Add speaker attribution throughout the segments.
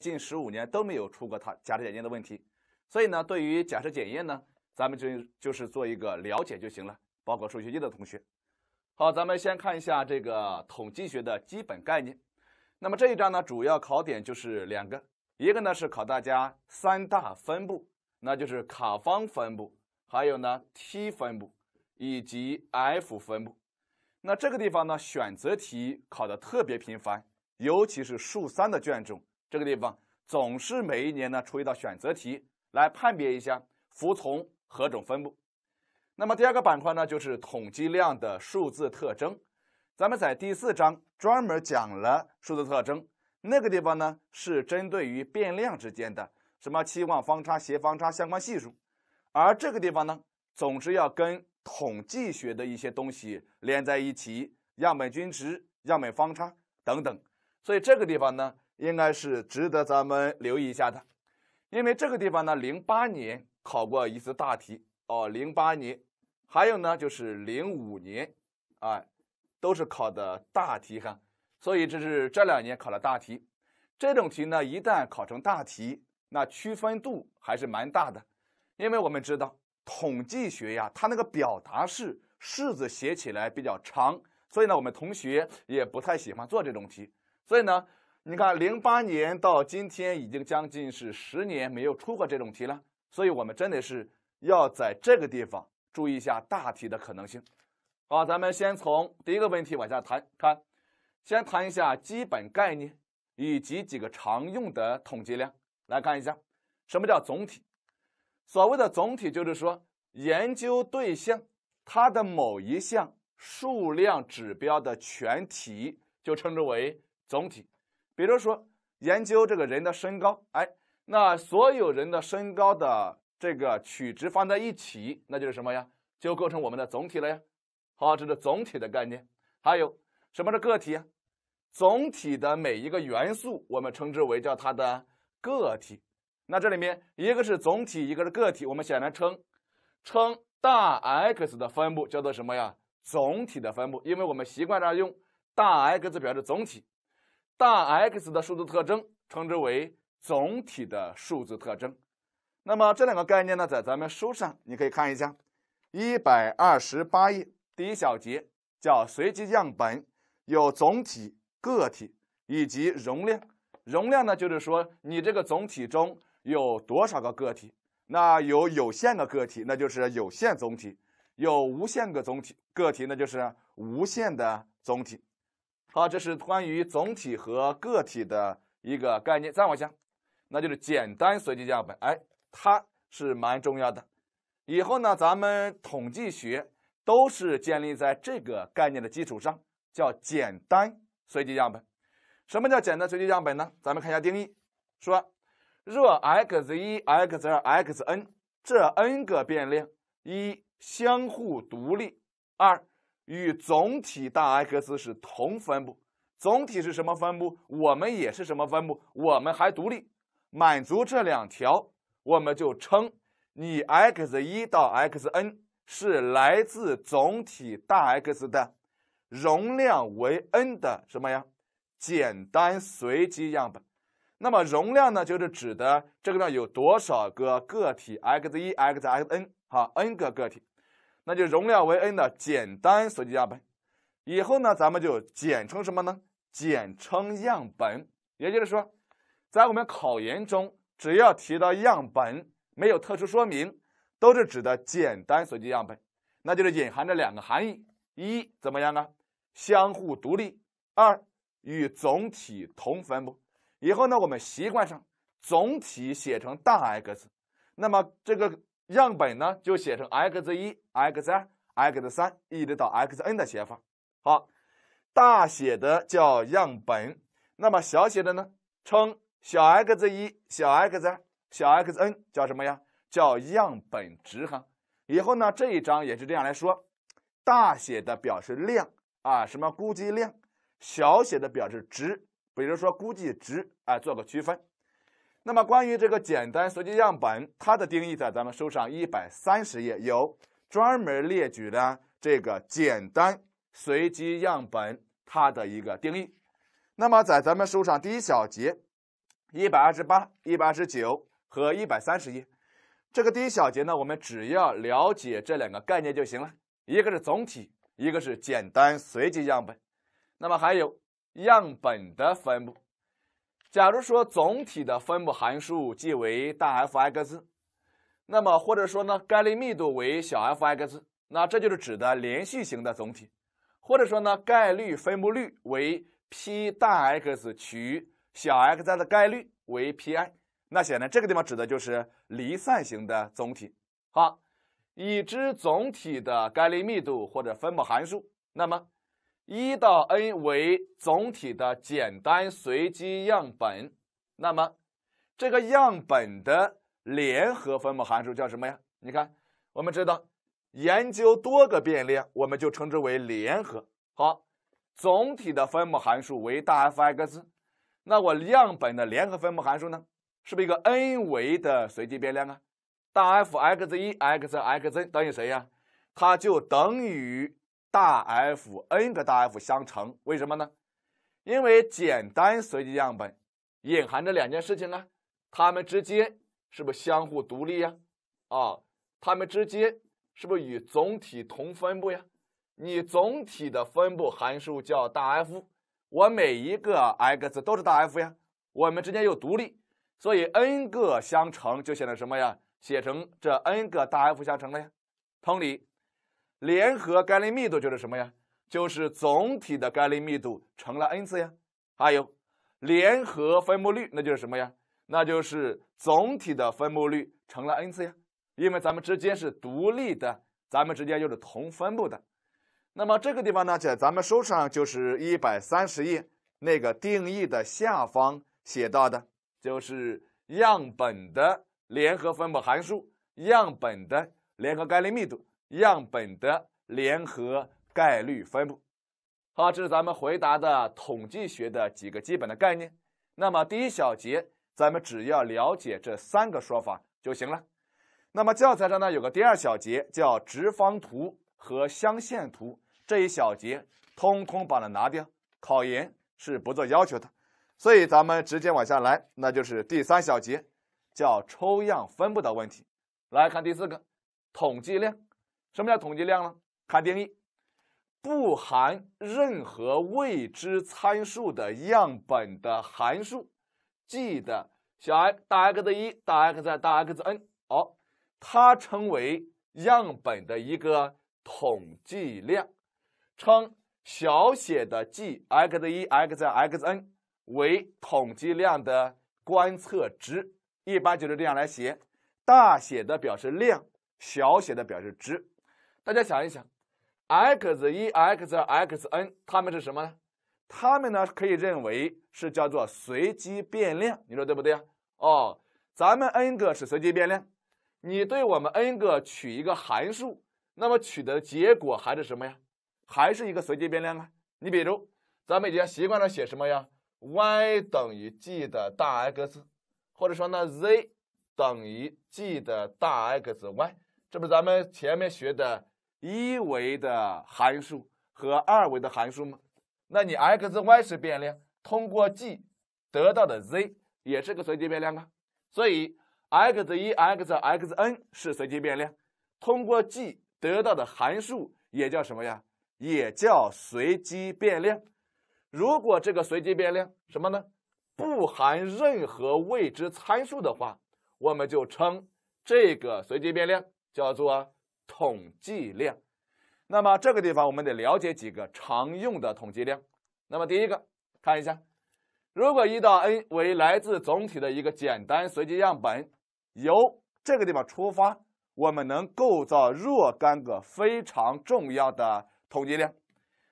Speaker 1: 近十五年都没有出过它假设检验的问题，所以呢，对于假设检验呢，咱们就就是做一个了解就行了。包括数学一的同学，好，咱们先看一下这个统计学的基本概念。那么这一章呢，主要考点就是两个，一个呢是考大家三大分布，那就是卡方分布，还有呢 t 分布以及 f 分布。那这个地方呢，选择题考的特别频繁，尤其是数三的卷中。这个地方总是每一年呢出一道选择题来判别一下服从何种分布。那么第二个板块呢，就是统计量的数字特征。咱们在第四章专门讲了数字特征，那个地方呢是针对于变量之间的什么期望、方差、斜方差、相关系数。而这个地方呢，总是要跟统计学的一些东西连在一起，样本均值、样本方差等等。所以这个地方呢。应该是值得咱们留意一下的，因为这个地方呢，零八年考过一次大题哦，零八年，还有呢就是零五年，啊，都是考的大题哈。所以这是这两年考的大题，这种题呢，一旦考成大题，那区分度还是蛮大的，因为我们知道统计学呀，它那个表达式式子写起来比较长，所以呢，我们同学也不太喜欢做这种题，所以呢。你看，零八年到今天已经将近是十年没有出过这种题了，所以我们真的是要在这个地方注意一下大题的可能性。好，咱们先从第一个问题往下谈，看，先谈一下基本概念以及几个常用的统计量。来看一下，什么叫总体？所谓的总体就是说，研究对象它的某一项数量指标的全体，就称之为总体。比如说，研究这个人的身高，哎，那所有人的身高的这个取值放在一起，那就是什么呀？就构成我们的总体了呀。好，这是总体的概念。还有什么是个体？总体的每一个元素，我们称之为叫它的个体。那这里面一个是总体，一个是个体，我们显然称称大 X 的分布叫做什么呀？总体的分布，因为我们习惯上用大 X 表示总体。大 X 的数字特征称之为总体的数字特征。那么这两个概念呢，在咱们书上你可以看一下，一百二十八页第一小节叫随机样本，有总体、个体以及容量。容量呢，就是说你这个总体中有多少个个体。那有有限的个体，那就是有限总体；有无限个总体个体，那就是无限的总体。好，这是关于总体和个体的一个概念。再往下，那就是简单随机样本。哎，它是蛮重要的。以后呢，咱们统计学都是建立在这个概念的基础上，叫简单随机样本。什么叫简单随机样本呢？咱们看一下定义：说，若 x 一、x 二、x n 这 n 个变量一相互独立，二。与总体大 X 是同分布，总体是什么分布，我们也是什么分布，我们还独立，满足这两条，我们就称你 X 一到 Xn 是来自总体大 X 的，容量为 n 的什么呀？简单随机样本。那么容量呢，就是指的这个量有多少个个体，X 一 XXn，好，n 个个体。那就容量为 n 的简单随机样本，以后呢，咱们就简称什么呢？简称样本。也就是说，在我们考研中，只要提到样本，没有特殊说明，都是指的简单随机样本。那就是隐含着两个含义：一怎么样啊？相互独立；二与总体同分布。以后呢，我们习惯上总体写成大 X，那么这个。样本呢，就写成 x 一、x 二、x 三一直到 x n 的写法。好，大写的叫样本，那么小写的呢，称小 x 一、小 x 二、小 x n 叫什么呀？叫样本值哈。以后呢，这一章也是这样来说，大写的表示量啊，什么估计量；小写的表示值，比如说估计值，啊，做个区分。那么关于这个简单随机样本，它的定义在咱们书上一百三十页有专门列举的这个简单随机样本它的一个定义。那么在咱们书上第一小节一百二十八、一百二十九和一百三十页，这个第一小节呢，我们只要了解这两个概念就行了，一个是总体，一个是简单随机样本。那么还有样本的分布。假如说总体的分布函数即为大 F(x)，那么或者说呢概率密度为小 f(x)，那这就是指的连续型的总体，或者说呢概率分布率为 P 大 X 取小 x 的概率为 pi，那显然这个地方指的就是离散型的总体。好，已知总体的概率密度或者分布函数，那么。一到 n 为总体的简单随机样本，那么这个样本的联合分布函数叫什么呀？你看，我们知道研究多个变量，我们就称之为联合。好，总体的分布函数为大 F(x)，那我样本的联合分布函数呢？是不是一个 n 维的随机变量啊？大 F(x 一 x x n) 等于谁呀？它就等于。大 F n 个大 F 相乘，为什么呢？因为简单随机样本隐含着两件事情呢，它们之间是不是相互独立呀？啊，它们之间是不是与总体同分布呀？你总体的分布函数叫大 F，我每一个 x 都是大 F 呀，我们之间又独立，所以 n 个相乘就显得什么呀？写成这 n 个大 F 相乘了呀。同理。联合概率密度就是什么呀？就是总体的概率密度乘了 n 次呀。还有联合分布率，那就是什么呀？那就是总体的分布率乘了 n 次呀。因为咱们之间是独立的，咱们之间就是同分布的。那么这个地方呢，在咱们书上就是一百三十页那个定义的下方写到的，就是样本的联合分布函数，样本的联合概率密度。样本的联合概率分布，好，这是咱们回答的统计学的几个基本的概念。那么第一小节，咱们只要了解这三个说法就行了。那么教材上呢有个第二小节叫直方图和箱线图，这一小节通通把它拿掉，考研是不做要求的。所以咱们直接往下来，那就是第三小节，叫抽样分布的问题。来看第四个，统计量。什么叫统计量呢？看定义，不含任何未知参数的样本的函数 g 的小 x 大 x 一大 x 二大 x n，好，它称为样本的一个统计量，称小写的 g x 一 x 二 x n 为统计量的观测值，一般就是这样来写，大写的表示量，小写的表示值。大家想一想，x 一 x x n 它们是什么呢？它们呢可以认为是叫做随机变量，你说对不对呀？哦，咱们 n 个是随机变量，你对我们 n 个取一个函数，那么取得结果还是什么呀？还是一个随机变量啊！你比如咱们已经习惯了写什么呀？y 等于 g 的大 x，或者说呢 z 等于 g 的大 x y，这不是咱们前面学的？一维的函数和二维的函数吗？那你 x、y 是变量，通过 g 得到的 z 也是个随机变量啊。所以 x 一、x、xn 是随机变量，通过 g 得到的函数也叫什么呀？也叫随机变量。如果这个随机变量什么呢？不含任何未知参数的话，我们就称这个随机变量叫做。统计量，那么这个地方我们得了解几个常用的统计量。那么第一个，看一下，如果一到 n 为来自总体的一个简单随机样本，由这个地方出发，我们能构造若干个非常重要的统计量。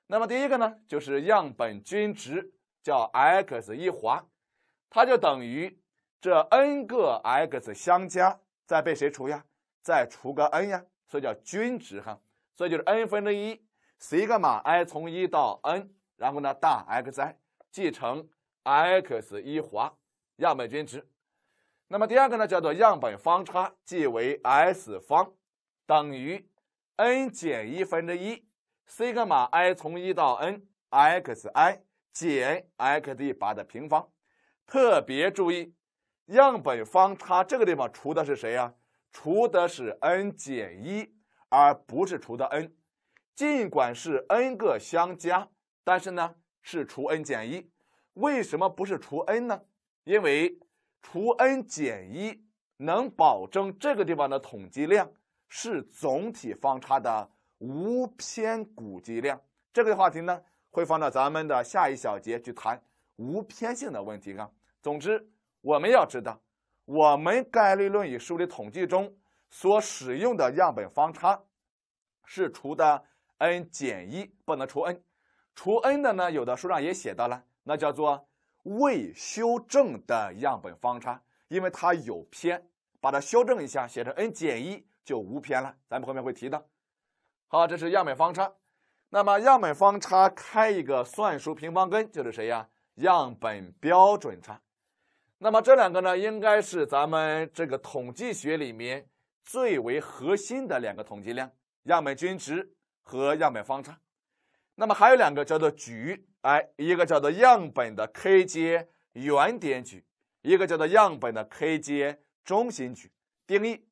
Speaker 1: 那么第一个呢，就是样本均值，叫 x 一划，它就等于这 n 个 x 相加，再被谁除呀？再除个 n 呀？所以叫均值哈，所以就是 n 分之一西格玛 i 从一到 n，然后呢大 xi，继成 x 一华样本均值。那么第二个呢叫做样本方差，即为 s 方等于 n 减一分之一西格玛 i 从一到 nxi 减 x 一八的平方。特别注意，样本方差这个地方除的是谁呀？除的是 n 减一，而不是除的 n。尽管是 n 个相加，但是呢是除 n 减一。为什么不是除 n 呢？因为除 n 减一能保证这个地方的统计量是总体方差的无偏估计量。这个话题呢会放到咱们的下一小节去谈无偏性的问题啊。总之，我们要知道。我们概率论与数理统计中所使用的样本方差，是除的 n 减一，不能除 n。除 n 的呢？有的书上也写到了，那叫做未修正的样本方差，因为它有偏，把它修正一下，写成 n 减一就无偏了。咱们后面会提到。好，这是样本方差。那么样本方差开一个算术平方根就是谁呀？样本标准差。那么这两个呢，应该是咱们这个统计学里面最为核心的两个统计量：样本均值和样本方差。那么还有两个叫做矩，哎，一个叫做样本的 k 阶原点矩，一个叫做样本的 k 阶中心矩。定义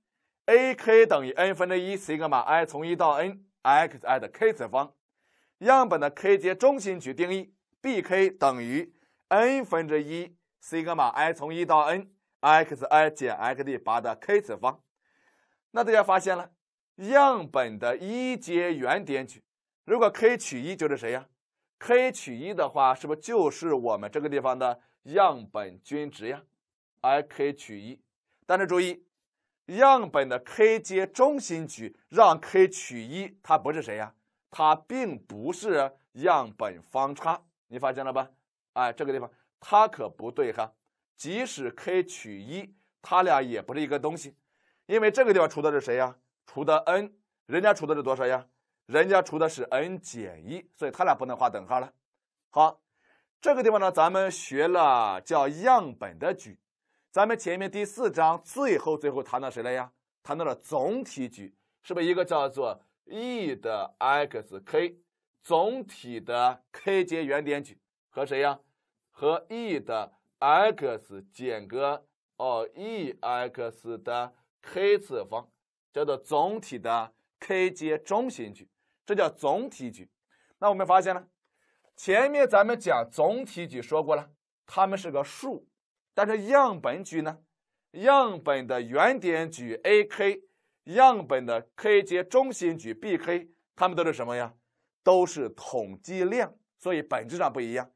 Speaker 1: a_k 等于 n 分之一西格玛 i 从一到 n x_i 的 k 次方。样本的 k 阶中心矩定义 b_k 等于 n 分之一。西格玛 i 从一到 n，x i 减 x d 八的 k 次方。那大家发现了，样本的一阶原点矩，如果 k 取一，就是谁呀？k 取一的话，是不是就是我们这个地方的样本均值呀？哎，k 取一。但是注意，样本的 k 阶中心矩，让 k 取一，它不是谁呀？它并不是样本方差。你发现了吧？哎，这个地方。它可不对哈，即使 k 取一，它俩也不是一个东西，因为这个地方除的是谁呀？除的 n，人家除的是多少呀？人家除的是 n 减一，所以它俩不能画等号了。好，这个地方呢，咱们学了叫样本的举，咱们前面第四章最后最后谈到谁了呀？谈到了总体举，是不是一个叫做 E 的 Xk，总体的 k 阶原点举和谁呀？和 e 的 x 减个哦 e x 的 k 次方叫做总体的 k 阶中心矩，这叫总体矩。那我们发现了，前面咱们讲总体矩说过了，它们是个数。但是样本矩呢？样本的原点矩 ak，样本的 k 阶中心矩 bk，它们都是什么呀？都是统计量，所以本质上不一样。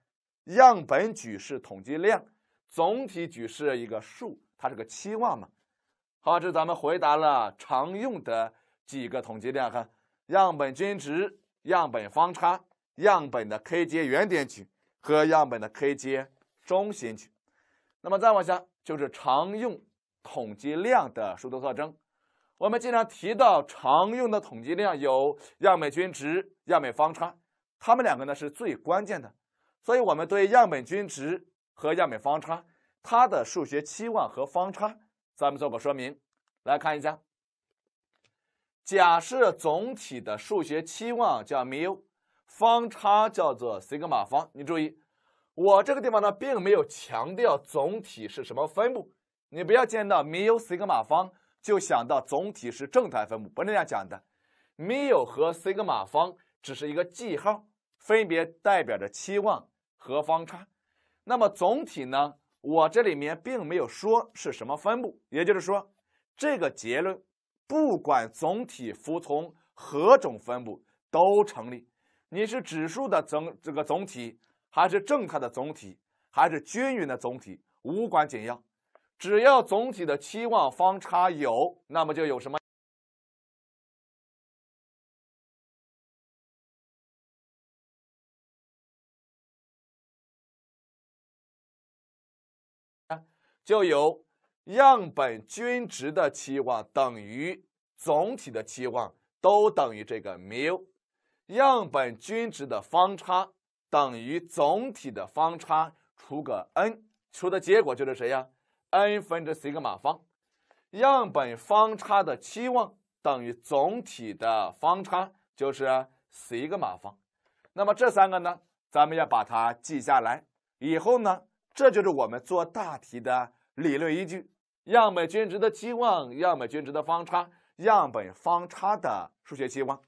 Speaker 1: 样本举是统计量，总体举是一个数，它是个期望嘛。好，这咱们回答了常用的几个统计量，看样本均值、样本方差、样本的 k 阶原点矩和样本的 k 阶中心矩。那么再往下就是常用统计量的数度特征。我们经常提到常用的统计量有样本均值、样本方差，它们两个呢是最关键的。所以我们对样本均值和样本方差，它的数学期望和方差，咱们做个说明。来看一下，假设总体的数学期望叫缪，方差叫做西格玛方。你注意，我这个地方呢，并没有强调总体是什么分布。你不要见到缪西格玛方就想到总体是正态分布，不是这样讲的。缪和西格玛方只是一个记号。分别代表着期望和方差，那么总体呢？我这里面并没有说是什么分布，也就是说，这个结论不管总体服从何种分布都成立。你是指数的总这个总体，还是正态的总体，还是均匀的总体，无关紧要，只要总体的期望、方差有，那么就有什么。就有样本均值的期望等于总体的期望，都等于这个缪；样本均值的方差等于总体的方差除个 n，除的结果就是谁呀？n 分之西格玛方；样本方差的期望等于总体的方差，就是西格玛方。那么这三个呢，咱们要把它记下来，以后呢。这就是我们做大题的理论依据：样本均值的期望、样本均值的方差、样本方差的数学期望。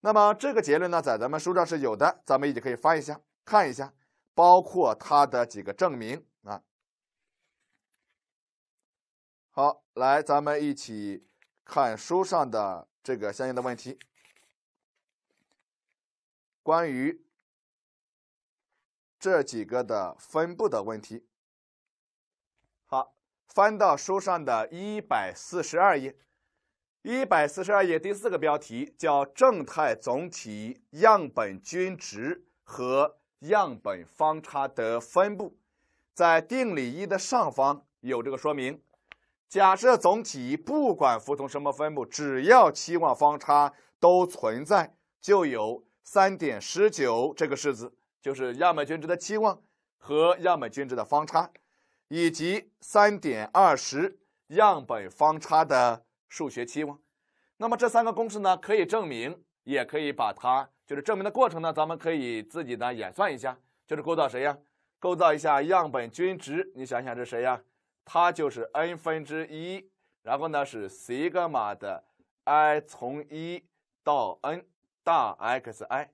Speaker 1: 那么这个结论呢，在咱们书上是有的，咱们一起可以翻一下，看一下，包括它的几个证明啊。好，来，咱们一起看书上的这个相应的问题，关于。这几个的分布的问题。好，翻到书上的一百四十二页，一百四十二页第四个标题叫正态总体样本均值和样本方差的分布。在定理一的上方有这个说明：假设总体不管服从什么分布，只要期望方差都存在，就有三点十九这个式子。就是样本均值的期望和样本均值的方差，以及三点二十样本方差的数学期望。那么这三个公式呢，可以证明，也可以把它，就是证明的过程呢，咱们可以自己呢演算一下，就是构造谁呀？构造一下样本均值，你想想这是谁呀？它就是 n 分之一，然后呢是西格玛的 i 从一到 n 大 x i。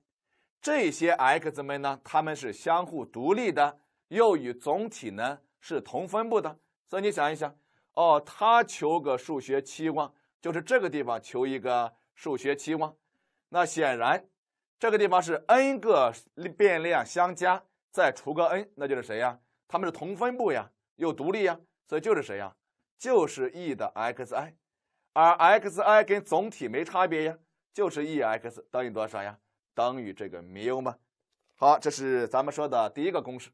Speaker 1: 这些 X 们呢，它们是相互独立的，又与总体呢是同分布的。所以你想一想，哦，他求个数学期望，就是这个地方求一个数学期望。那显然，这个地方是 n 个变量相加再除个 n，那就是谁呀？他们是同分布呀，又独立呀，所以就是谁呀？就是 E 的 Xi，而 Xi 跟总体没差别呀，就是 E(X) 等于多少呀？等于这个缪吗？好，这是咱们说的第一个公式。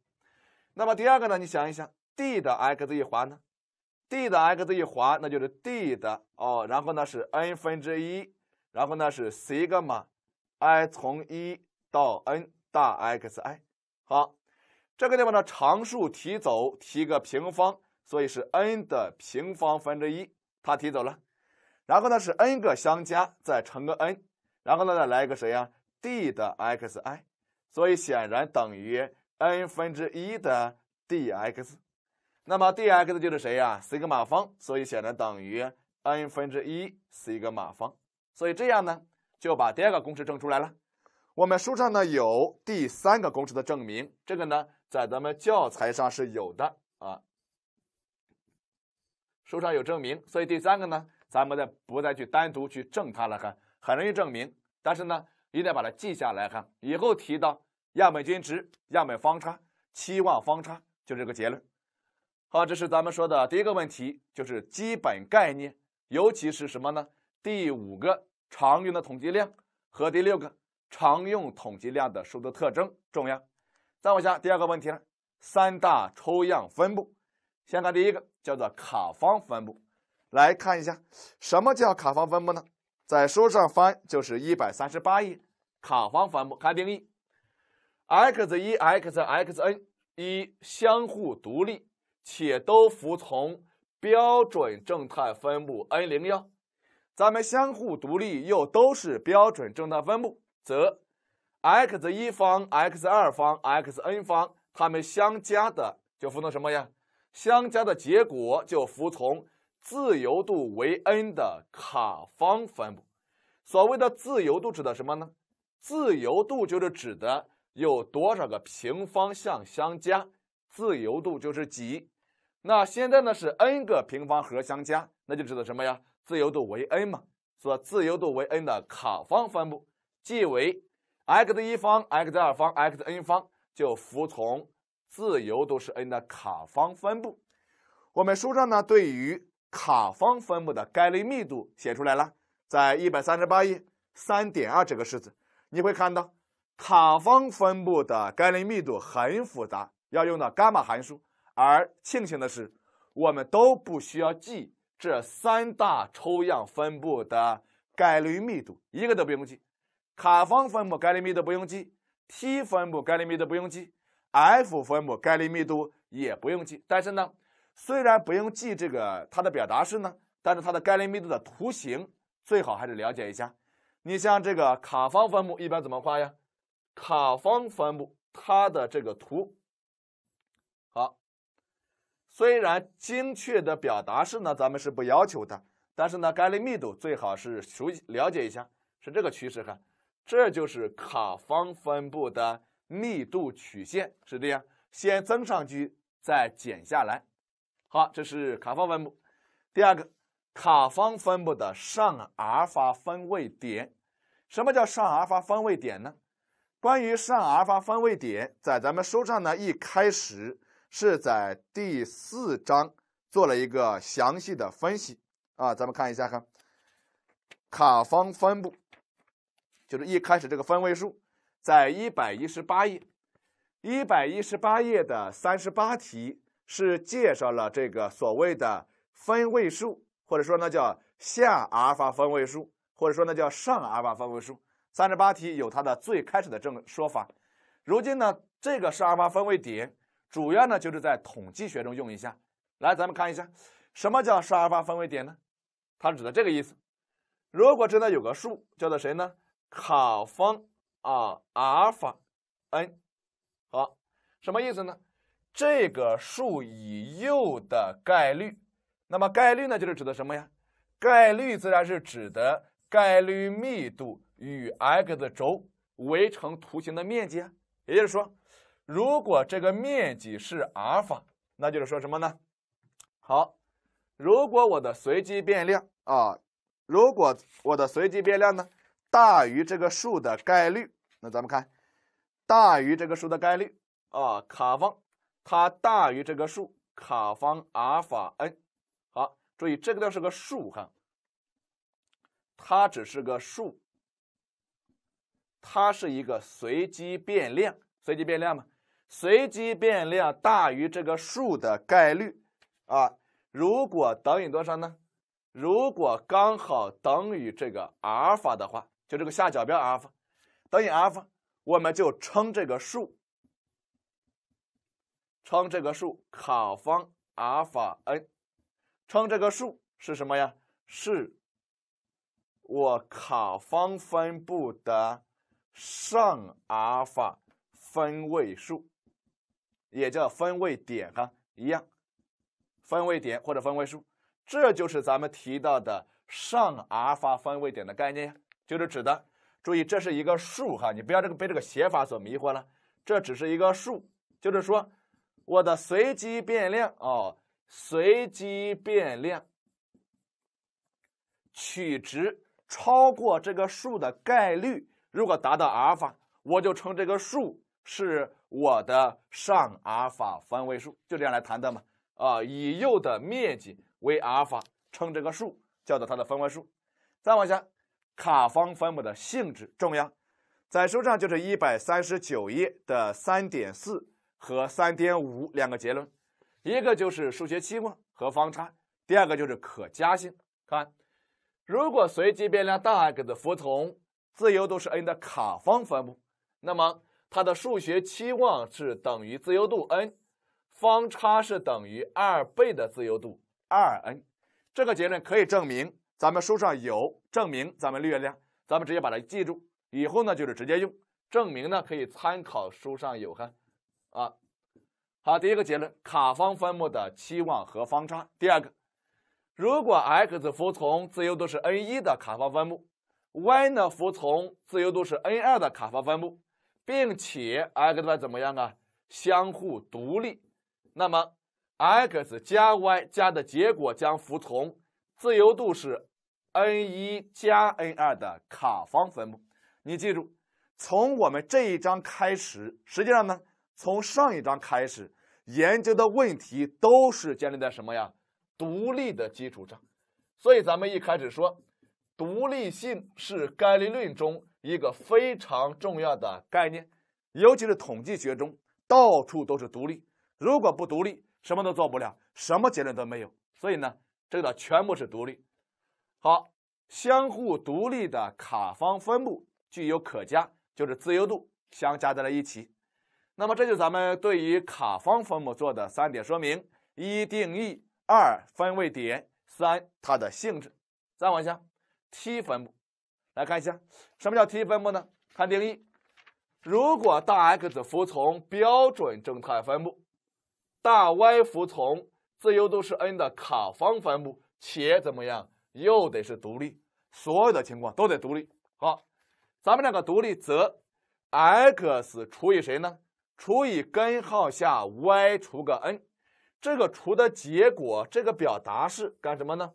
Speaker 1: 那么第二个呢？你想一想，d 的 x 一环呢？d 的 x 一环，那就是 d 的哦，然后呢是 n 分之一，然后呢是西格玛 i 从一到 n 大 xi。好，这个地方呢常数提走，提个平方，所以是 n 的平方分之一，它提走了。然后呢是 n 个相加，再乘个 n，然后呢再来一个谁呀？d 的 x i，所以显然等于 n 分之一的 d x，那么 d x 就是谁呀？西格玛方，所以显然等于 n 分之一西格玛方，所以这样呢就把第二个公式证出来了。我们书上呢有第三个公式的证明，这个呢在咱们教材上是有的啊，书上有证明，所以第三个呢咱们再不再去单独去证它了，很很容易证明，但是呢。一定要把它记下来，哈！以后提到样本均值、样本方差、期望方差，就这个结论。好，这是咱们说的第一个问题，就是基本概念，尤其是什么呢？第五个常用的统计量和第六个常用统计量的数字特征重要。再往下，第二个问题呢，三大抽样分布。先看第一个，叫做卡方分布。来看一下，什么叫卡方分布呢？在书上翻，就是一百三十八页。卡方分布看定义，x 一 x x n 一相互独立且都服从标准正态分布 N 零幺，咱们相互独立又都是标准正态分布，则 x 一方 x 二方 x n 方它们相加的就服从什么呀？相加的结果就服从自由度为 n 的卡方分布。所谓的自由度指的什么呢？自由度就是指的有多少个平方项相加，自由度就是几。那现在呢是 n 个平方和相加，那就指的什么呀？自由度为 n 嘛。所自由度为 n 的卡方分布，即为 x 的一方、x 的二方、xn 方就服从自由度是 n 的卡方分布。我们书上呢对于卡方分布的概率密度写出来了，在一百三十八页三点二这个式子。你会看到卡方分布的概率密度很复杂，要用到伽马函数。而庆幸的是，我们都不需要记这三大抽样分布的概率密度，一个都不用记。卡方分布概率密度不用记，t 分布概率密度不用记，F 分布概率密度也不用记。但是呢，虽然不用记这个它的表达式呢，但是它的概率密度的图形最好还是了解一下。你像这个卡方分布一般怎么画呀？卡方分布它的这个图，好，虽然精确的表达式呢，咱们是不要求的，但是呢，概率密度最好是熟了解一下，是这个趋势哈。这就是卡方分布的密度曲线是这样，先增上去，再减下来。好，这是卡方分布。第二个。卡方分布的上阿尔法分位点，什么叫上阿尔法分位点呢？关于上阿尔法分位点，在咱们书上呢一开始是在第四章做了一个详细的分析啊，咱们看一下哈，卡方分布就是一开始这个分位数在一百一十八页，一百一十八页的三十八题是介绍了这个所谓的分位数。或者说呢叫下阿尔法分位数，或者说呢叫上阿尔法分位数。三十八题有它的最开始的正说法。如今呢，这个是阿尔法分位点主要呢就是在统计学中用一下。来，咱们看一下什么叫上阿尔法分位点呢？它指的这个意思。如果真的有个数叫做谁呢？卡方啊阿尔法 n 好，什么意思呢？这个数以右的概率。那么概率呢，就是指的什么呀？概率自然是指的概率密度与 x 轴围成图形的面积。啊。也就是说，如果这个面积是阿尔法，那就是说什么呢？好，如果我的随机变量啊，如果我的随机变量呢大于这个数的概率，那咱们看大于这个数的概率啊，卡方它大于这个数，卡方阿尔法 n。注意，这个都是个数哈，它只是个数，它是一个随机变量，随机变量嘛。随机变量大于这个数的概率啊，如果等于多少呢？如果刚好等于这个阿尔法的话，就这个下角标阿尔法等于阿尔法，我们就称这个数称这个数卡方阿尔法 n。称这个数是什么呀？是我卡方分布的上阿尔法分位数，也叫分位点哈，一样，分位点或者分位数，这就是咱们提到的上阿尔法分位点的概念呀，就是指的，注意这是一个数哈，你不要这个被这个写法所迷惑了，这只是一个数，就是说我的随机变量哦。随机变量取值超过这个数的概率如果达到阿尔法，我就称这个数是我的上阿尔法分位数，就这样来谈的嘛。啊，以右的面积为阿尔法，称这个数叫做它的分位数。再往下，卡方分母的性质重要，在书上就是一百三十九页的三点四和三点五两个结论。一个就是数学期望和方差，第二个就是可加性。看，如果随机变量大 X 服从自由度是 n 的卡方分布，那么它的数学期望是等于自由度 n，方差是等于二倍的自由度二 n。这个结论可以证明，咱们书上有证明，咱们略量，咱们直接把它记住，以后呢就是直接用。证明呢可以参考书上有哈，啊。好，第一个结论，卡方分母的期望和方差。第二个，如果 x 服从自由度是 n 一的卡方分布，y 呢服从自由度是 n 二的卡方分布，并且 x 和怎么样啊？相互独立，那么 x 加 y 加的结果将服从自由度是 n 一加 n 二的卡方分布。你记住，从我们这一章开始，实际上呢。从上一章开始研究的问题都是建立在什么呀？独立的基础上。所以咱们一开始说，独立性是概率论中一个非常重要的概念，尤其是统计学中到处都是独立。如果不独立，什么都做不了，什么结论都没有。所以呢，这个全部是独立。好，相互独立的卡方分布具有可加，就是自由度相加在了一起。那么，这就是咱们对于卡方分母做的三点说明：一、定义；二、分位点；三、它的性质。再往下，t 分布，来看一下什么叫 t 分布呢？看定义：如果大 X 服从标准正态分布，大 Y 服从自由度是 n 的卡方分布，且怎么样？又得是独立，所有的情况都得独立。好，咱们两个独立，则 X 除以谁呢？除以根号下 y 除个 n，这个除的结果，这个表达式干什么呢？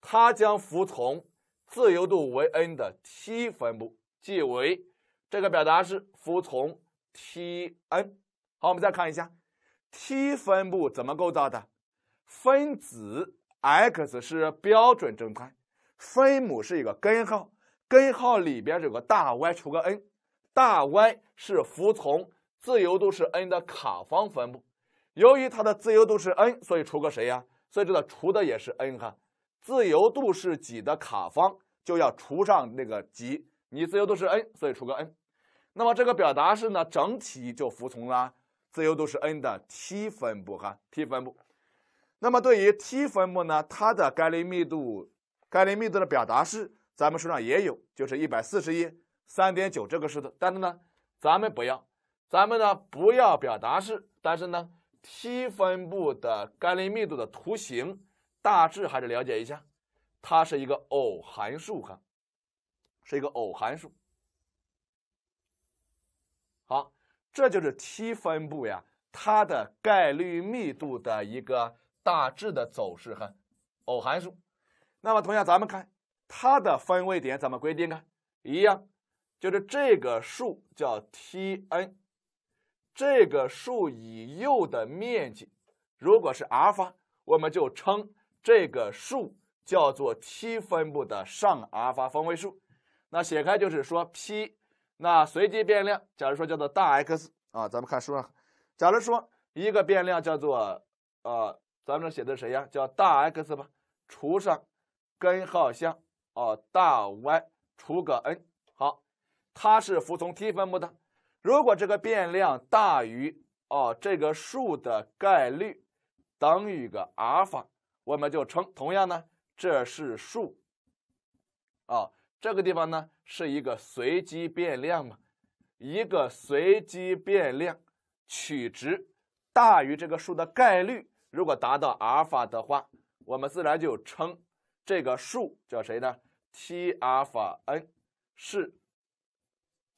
Speaker 1: 它将服从自由度为 n 的 t 分布，即为这个表达式服从 t_n。好，我们再看一下 t 分布怎么构造的，分子 x 是标准正态，分母是一个根号，根号里边有个大 y 除个 n，大 y 是服从自由度是 n 的卡方分布，由于它的自由度是 n，所以除个谁呀？所以知道除的也是 n 哈。自由度是几的卡方就要除上那个几，你自由度是 n，所以除个 n。那么这个表达式呢，整体就服从了自由度是 n 的 t 分布哈。t 分布。那么对于 t 分布呢，它的概率密度概率密度的表达式，咱们书上也有，就是一百四十9三点九这个式子，但是呢，咱们不要。咱们呢不要表达式，但是呢，t 分布的概率密度的图形大致还是了解一下，它是一个偶函数，哈，是一个偶函数。好，这就是 t 分布呀，它的概率密度的一个大致的走势，哈，偶函数。那么，同样咱们看它的分位点怎么规定呢？一样，就是这个数叫 t_n。这个数以右的面积如果是阿尔法，我们就称这个数叫做 t 分布的上阿尔法方位数。那写开就是说 p，那随机变量，假如说叫做大 X 啊，咱们看书上，假如说一个变量叫做呃，咱们写的谁呀？叫大 X 吧，除上根号下哦，大 Y 除个 n，好，它是服从 t 分布的。如果这个变量大于哦这个数的概率等于个阿尔法，我们就称同样呢这是数。哦，这个地方呢是一个随机变量嘛，一个随机变量取值大于这个数的概率，如果达到阿尔法的话，我们自然就称这个数叫谁呢？T 阿尔法 n 是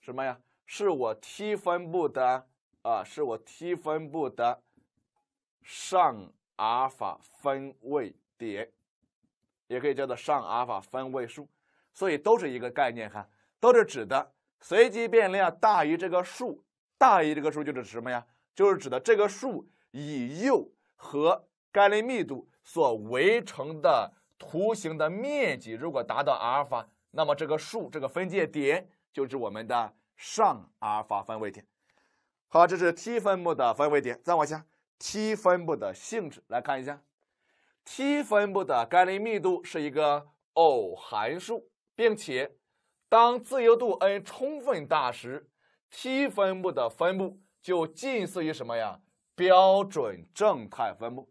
Speaker 1: 什么呀？是我 t 分布的啊，是我 t 分布的上阿尔法分位点，也可以叫做上阿尔法分位数，所以都是一个概念哈，都是指的随机变量大于这个数，大于这个数就是什么呀？就是指的这个数以右和概率密度所围成的图形的面积，如果达到阿尔法，那么这个数这个分界点就是我们的。上阿尔法分位点，好，这是 t 分布的分位点。再往下，t 分布的性质来看一下，t 分布的概率密度是一个偶函数，并且当自由度 n 充分大时，t 分布的分布就近似于什么呀？标准正态分布。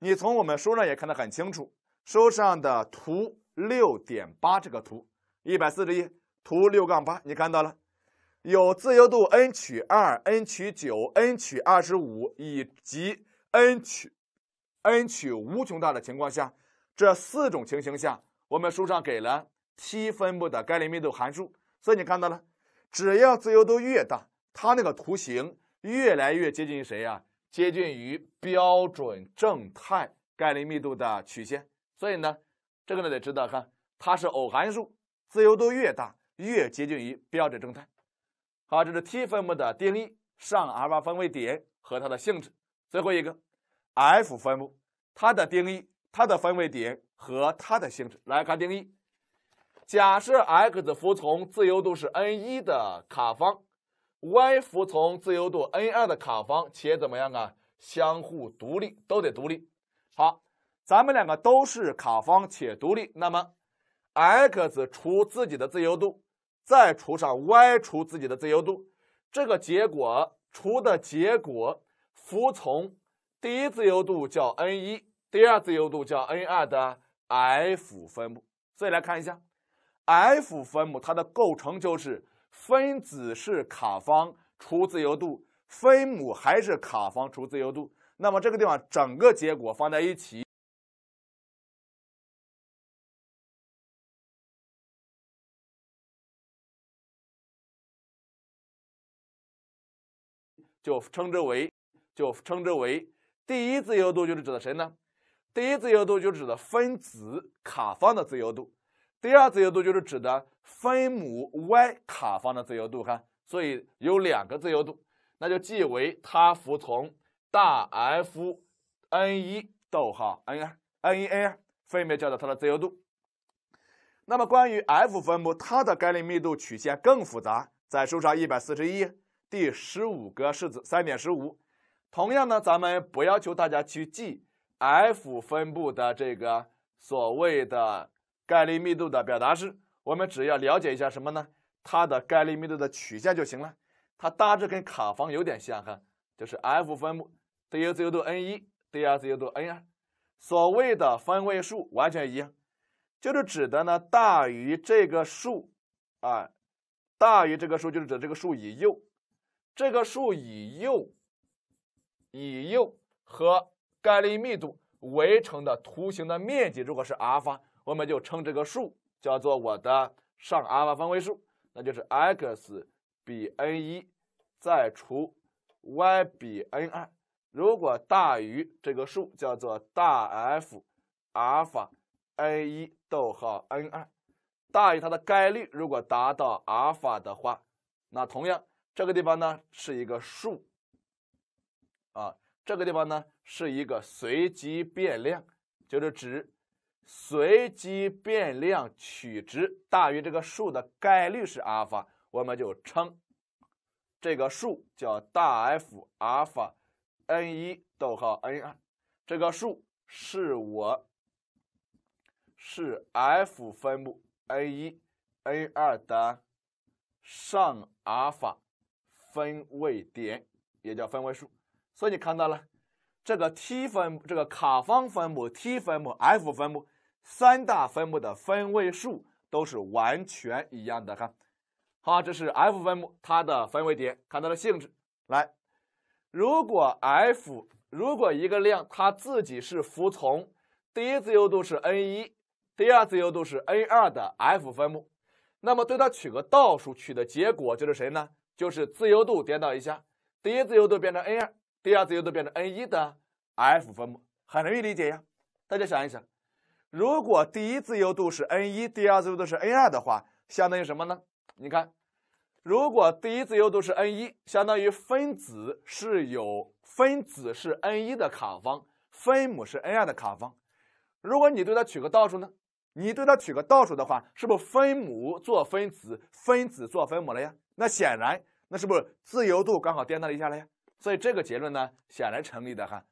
Speaker 1: 你从我们书上也看得很清楚，书上的图六点八这个图一百四十一图六杠八，你看到了。有自由度 n 取二、n 取九、n 取二十五以及 n 取 n 取无穷大的情况下，这四种情形下，我们书上给了 t 分布的概率密度函数。所以你看到了，只要自由度越大，它那个图形越来越接近于谁呀？接近于标准正态概率密度的曲线。所以呢，这个呢得知道，看它是偶函数，自由度越大，越接近于标准正态。好，这是 t 分布的定义、上阿尔法分位点和它的性质。最后一个，F 分布，它的定义、它的分位点和它的性质。来看定义，假设 x 服从自由度是 n1 的卡方，y 服从自由度 n2 的卡方，且怎么样啊？相互独立，都得独立。好，咱们两个都是卡方且独立，那么 x 除自己的自由度。再除上 y 除自己的自由度，这个结果除的结果服从第一自由度叫 n 一，第二自由度叫 n 二的 F 分母。所以来看一下 F 分母，它的构成就是分子是卡方除自由度，分母还是卡方除自由度。那么这个地方整个结果放在一起。就称之为，就称之为第一自由度，就是指的谁呢？第一自由度就指的分子卡方的自由度，第二自由度就是指的分母 y 卡方的自由度。看，所以有两个自由度，那就记为它服从大 F，n 一逗号 n 二，n 一 n 二，分别叫做它的自由度。那么关于 F 分布，它的概率密度曲线更复杂，在书上一百四十一。第十五个式子三点十五，同样呢，咱们不要求大家去记 F 分布的这个所谓的概率密度的表达式，我们只要了解一下什么呢？它的概率密度的曲线就行了。它大致跟卡方有点像哈，就是 F 分布自由度 n 一，自由度 n 二，所谓的分位数完全一样。就是指的呢，大于这个数，啊，大于这个数就是指这个数以右。这个数以右，以右和概率密度围成的图形的面积如果是阿尔法，我们就称这个数叫做我的上阿尔法分位数，那就是 x 比 n 一再除 y 比 n 二，如果大于这个数，叫做大 F 阿尔法 n 一逗号 n 二，大于它的概率如果达到阿尔法的话，那同样。这个地方呢是一个数，啊，这个地方呢是一个随机变量，就是指随机变量取值大于这个数的概率是阿尔法，我们就称这个数叫大 F 阿尔法 n 一逗号 n 二，这个数是我是 F 分布 n 一 n 二的上阿尔法。分位点也叫分位数，所以你看到了这个 t 分这个卡方分母 t 分母 f 分母三大分母的分位数都是完全一样的。哈。好，这是 f 分母，它的分位点看到了性质。来，如果 f 如果一个量它自己是服从第一自由度是 n 一，第二自由度是 n 二的 f 分母，那么对它取个倒数，取的结果就是谁呢？就是自由度颠倒一下，第一自由度变成 n 二，第二自由度变成 n 一的 f 分母，很容易理解呀。大家想一想，如果第一自由度是 n 一，第二自由度是 n 二的话，相当于什么呢？你看，如果第一自由度是 n 一，相当于分子是有分子是 n 一的卡方，分母是 n 二的卡方。如果你对它取个倒数呢？你对它取个倒数的话，是不是分母做分子，分子做分母了呀？那显然，那是不是自由度刚好颠倒了一下了呀？所以这个结论呢，显然成立的哈。